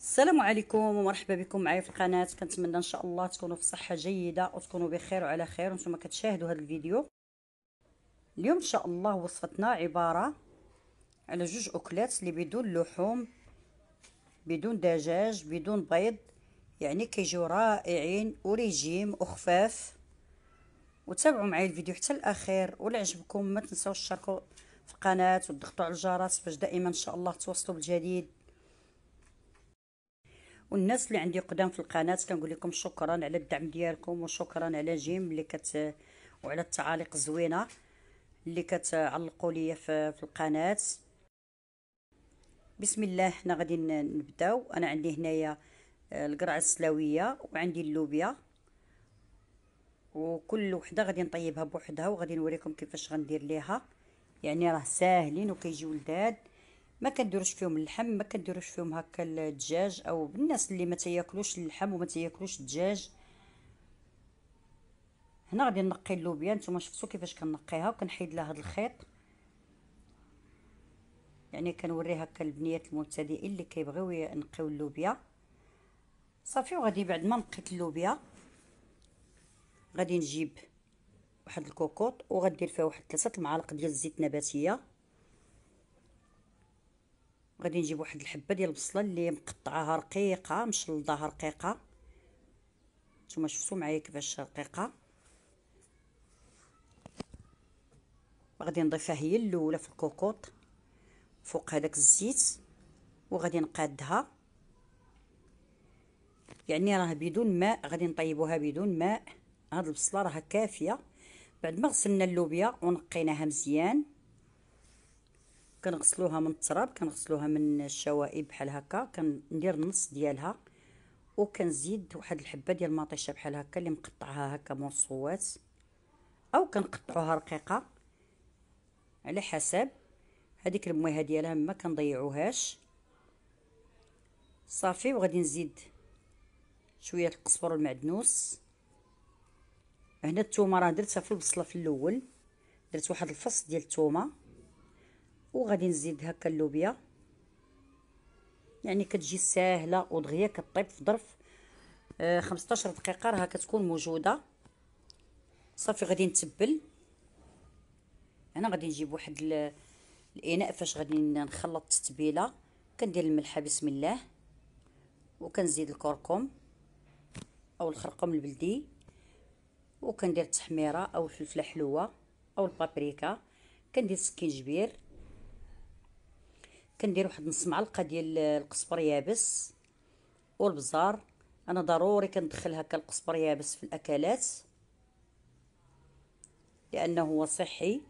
السلام عليكم ومرحبا بكم معايا في القناه كنتمنى ان شاء الله تكونوا في صحه جيده وتكونوا بخير وعلى خير وانتم كتشاهدوا هذا الفيديو اليوم ان شاء الله وصفتنا عباره على جوج اكلات اللي بدون لحوم بدون دجاج بدون بيض يعني كيجيو رائعين وريجيم وخفاف وتابعوا معايا الفيديو حتى الاخير ولا عجبكم ما تنساوش تشاركوا في القناه وتضغطوا على الجرس باش دائما ان شاء الله توصلوا بالجديد والناس اللي عندي قدام في القناه كنقول لكم شكرا على الدعم ديالكم وشكرا على جيم اللي كت وعلى التعاليق الزوينه اللي كتعلقوا لي في, في القناه بسم الله حنا غادي نبداو انا عندي هنايا آه، القرعه السلاويه وعندي اللوبيا وكل وحده غادي نطيبها بوحدها وغادي نوريكم كيفاش غندير ليها يعني راه ساهلين وكيجيو لذاذ ما كديروش فيهم اللحم ما كديروش فيهم هكا الدجاج او الناس اللي ما تياكلوش اللحم وما تياكلوش الدجاج هنا غادي نقي اللوبيا نتوما شفتوا كيفاش كنقيها وكنحيد لها هذا الخيط يعني كنوري هكا البنيات المبتدئين اللي كيبغيو ينقيو اللوبيا صافي وغادي بعد ما نقيت اللوبيا غادي نجيب واحد الكوكوط وغندير فيها واحد ثلاثه المعالق ديال الزيت النباتيه غادي نجيب واحد الحبه ديال البصله اللي مقطعاها رقيقه مشلضاها رقيقه نتوما شفتوا معايا كيفاش رقيقه غادي نضيفها هي الاولى في الكوكوط فوق هذاك الزيت وغادي نقادها يعني راه بدون ماء غادي نطيبوها بدون ماء هاد البصله راه كافيه بعد ما غسلنا اللوبيا ونقيناها مزيان كنغسلوها من التراب كنغسلوها من الشوائب بحال هكا كندير النص ديالها وكنزيد واحد الحبه ديال المطيشه بحال هكا اللي مقطعها هكا مرصوات او كنقطعوها رقيقه على حسب هذيك المويه ديالها ما كنضيعوهاش صافي وغادي نزيد شويه القزبر والمعدنوس هنا الثومه راه درتها في البصله في الاول درت واحد الفص ديال الثومه وغادي نزيد هكا اللوبيا يعني كتجي ساهله ودغيا كطيب في ظرف آه 15 دقيقه راها كتكون موجوده صافي غادي نتبل هنا غادي نجيب واحد الاناء فاش غادي نخلط التتبيله كندير الملحه بسم الله وكنزيد الكركم او الخرقوم البلدي وكندير التحميره او الفلفله حلوه او البابريكا كندير سكينجبير كندير واحد نص معلقه ديال القزبر يابس والبزار انا ضروري كندخل هكا القزبر يابس في الاكلات لانه هو صحي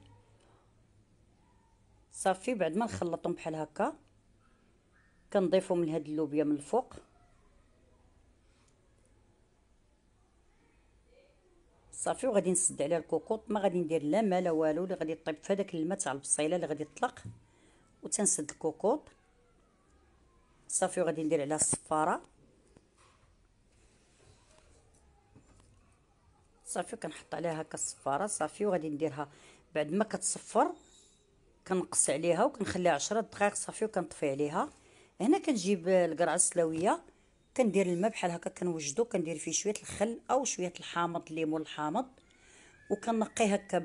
صافي بعد ما نخلطهم بحال هكا كنضيفهم هاد اللوبيا من الفوق صافي وغادي نسد عليها الكوكوط ما غادي ندير لا ما لا والو اللي غادي طيب في هذاك الماء تاع البصيله اللي غادي يطلق وتنسد الكوكوط صافي وغادي ندير عليها الصفاره صافي كنحط عليها هكا الصفاره صافي وغادي نديرها بعد ما كتصفر كنقص عليها وكنخليها عشرة دقائق صافي وكنطفي عليها هنا كنجيب القرعه السلاويه كندير الماء بحال هكا كنوجدو كندير فيه شويه الخل او شويه الحامض الليمون الحامض وكنقيه هكا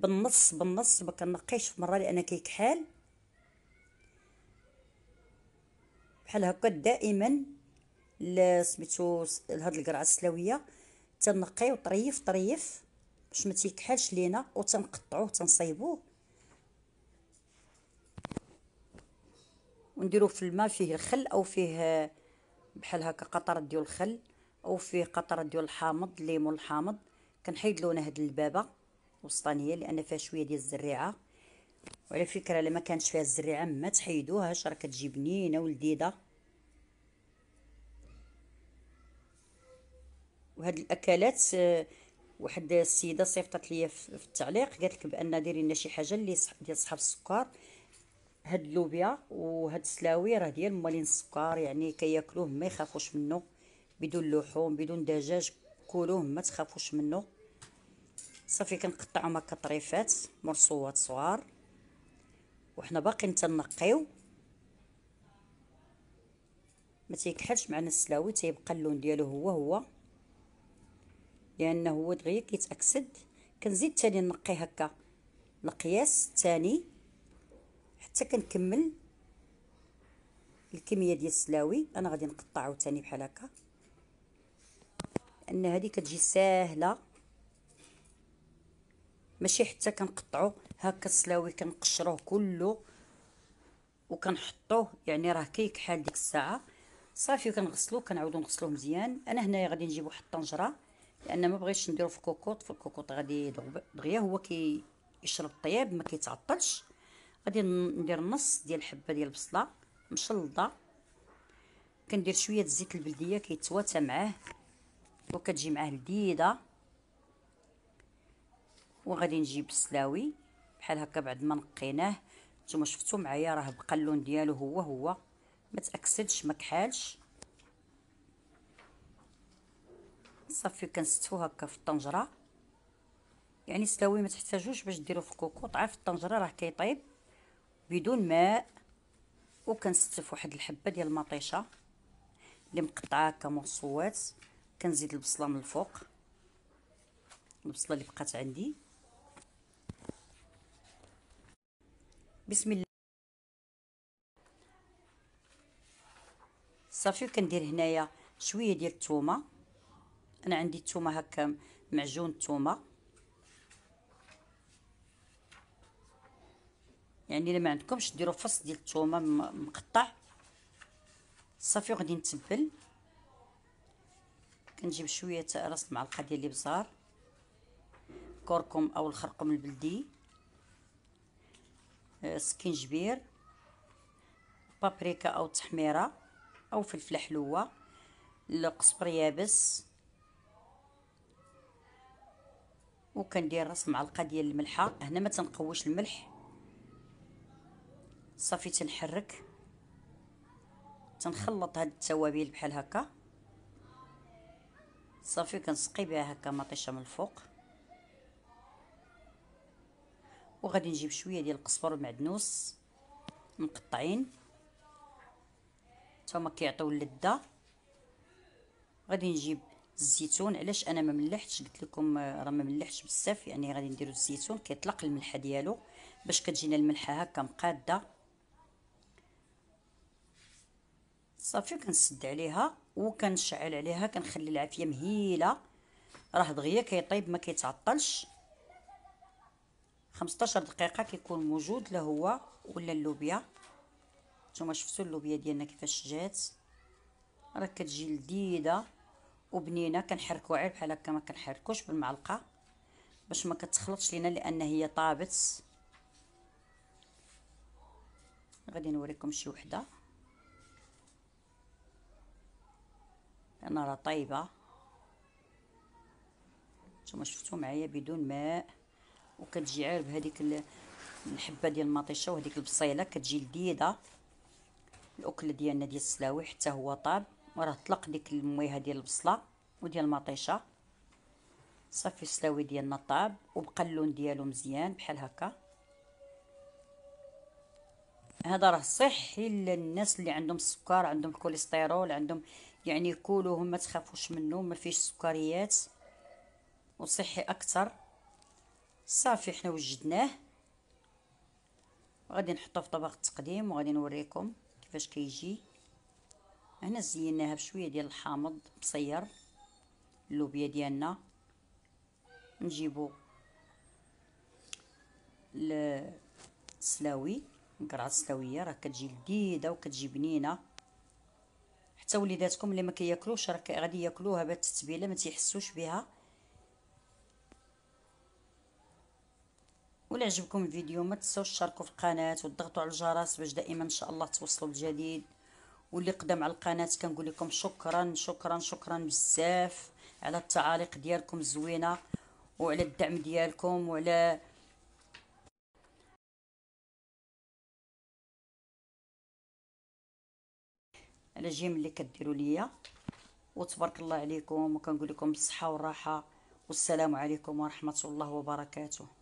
بالنص بالنص ما كنقيش في مره لان كيكحال بحال هكا دائما سميتو لهاد القرعه السلاويه تنقيو طريف طريف باش ما تيكحلش لينا وتنقطعوه تنقطعوه ونديروه ونديرو في الماء فيه الخل او فيه بحال هكا قطرات ديال الخل او فيه قطرات ديال الحامض الليمون الحامض كنحيد لونا هاد البابه وسطانيه لان فيها شويه ديال الزريعه وعلى فكره ما كانتش فيها الزريعه ما تحيدوهاش راه كتجي بنينه ولذيذه وهاد الاكلات آه، واحد السيده صيفطت لي في التعليق قالت لك بان ديري لنا شي حاجه اللي ديال صحاب السكر هاد اللوبيا وهاد السلاوي راه ديال موالين السكر يعني كياكلوه ما يخافوش منه بدون لحوم بدون دجاج كلوه ما تخافوش منه صافي كنقطعهم هكا طريفات مرصوات صغار وحنا باقي نتنقيو ما تيكحلش معنا السلاوي تيبقى اللون ديالو هو هو لان هو دغيا كيتاكسد كنزيد تاني نقي هكا القياس الثاني حتى كنكمل الكميه ديال السلاوي انا غادي نقطعو ثاني بحال هكا لان هذه كتجي ساهله ماشي حتى كنقطعو هكا السلاوي كنقشروه كله وكنحطوه يعني راه كيك حال ديك الساعه صافي وكنغسلو كنعاودو نغسلوه مزيان انا هنايا غادي نجيب واحد الطنجره لان ما بغيتش نديرو في الكوكوط في الكوكوط غادي دغيا هو كي يشرب طياب ما كيتعطلش غادي ندير نص ديال حبه ديال البصله مشلضه كندير شويه الزيت البلديه كيتواتى معاه وكتجي معاه لذيذه وغادي نجيب السلاوي بحال هكا بعد ما نقيناه نتوما شفتوا معايا راه بقى اللون ديالو هو هو ما تاكسدش ما كحالش صافي كنستفو هكا في الطنجره يعني السلاوي ما تحتاجوش باش ديرو في الكوكوط في الطنجره راه كيطيب بدون ماء وكنستف واحد الحبه ديال المطيشه اللي مقطعه هكا مرصوات كنزيد البصله من الفوق البصله اللي بقات عندي بسم الله صافي كندير هنايا شويه ديال الثومه انا عندي الثومه هكا معجون الثومه يعني الا ما عندكمش ديروا فص ديال الثومه مقطع صافي غادي نتبل كنجيب شويه راس معلقه ديال الابزار كركم او الخرقوم البلدي سكينجبير بابريكا او تحميره او فلفل حلوه القزبر يابس وكندير راس معلقه ديال الملحه هنا ما تنقوش الملح صافي تنحرك تنخلط هاد التوابل بحال هكا صافي كنسقي بها هكا مطيشه من الفوق وغادي نجيب شويه ديال القزبر والمعدنوس مقطعين هما كيعطيو اللذه غادي نجيب الزيتون علاش انا ما ملحتش قلت لكم آه، راه ما ملحتش بزاف يعني غادي نديرو الزيتون كيطلق الملحه ديالو باش كتجينا الملحه هكا مقاده صافي كنسد عليها وكنشعل عليها كنخلي العافيه مهيله راه دغيا كيطيب ما كيتعطلش 15 دقيقه كيكون موجود لا هو ولا اللوبيا نتوما شفتوا اللوبيا ديالنا كيفاش جات راه كتجي لذيذه وبنينه كنحركوا غير بحال هكا ما كنحركوش بالمعلقه باش ما كتخلطش لينا لان هي طابت غادي نوريكم شي وحده لان راه طايبه نتوما شفتوا معايا بدون ماء وكتجي عار بهذيك الحبه ديال المطيشه وهذيك البصيله كتجي لذيذه الاكل ديالنا ديال السلاوي حتى هو طاب وراه طلق ديك المويه ديال البصله وديال المطيشه صافي السلاوي ديالنا طاب وبقى اللون ديالو مزيان بحال هكا هذا راه صحي للناس اللي عندهم السكر عندهم الكوليسترول عندهم يعني كلوه ما تخافوش منه ما فيش سكريات وصحي اكثر صافي حنا وجدناه غادي نحطوه في طبق التقديم وغادي نوريكم كيفاش كيجي هنا زيناها بشويه ديال الحامض مصير اللوبيا ديالنا نجيبو السلاوي القرعه السلاويه راه كتجي لذيذه وكتجي بنينه حتى وليداتكم اللي ما كياكلوش راه غادي ياكلوها بالتتبيله ما تيحسوش بها ولا عجبكم الفيديو ما تنسوش تشاركوا في القناه وتضغطوا على الجرس باش دائما ان شاء الله توصلوا بالجديد واللي قدم على القناه كنقول لكم شكرا شكرا شكرا بزاف على التعاليق ديالكم الزوينه وعلى الدعم ديالكم وعلى على جيم اللي كديروا ليا وتبارك الله عليكم وكنقول لكم بالصحه والراحه والسلام عليكم ورحمه الله وبركاته